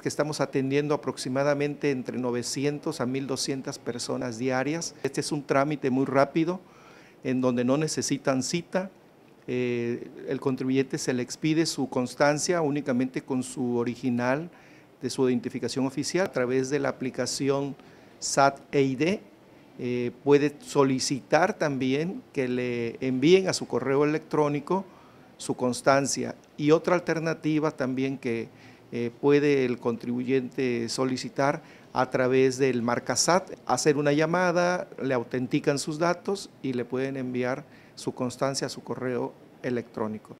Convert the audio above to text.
que estamos atendiendo aproximadamente entre 900 a 1200 personas diarias. Este es un trámite muy rápido en donde no necesitan cita. Eh, el contribuyente se le expide su constancia únicamente con su original de su identificación oficial a través de la aplicación SAT EID. Eh, puede solicitar también que le envíen a su correo electrónico su constancia y otra alternativa también que eh, puede el contribuyente solicitar a través del Marcasat, hacer una llamada, le autentican sus datos y le pueden enviar su constancia a su correo electrónico.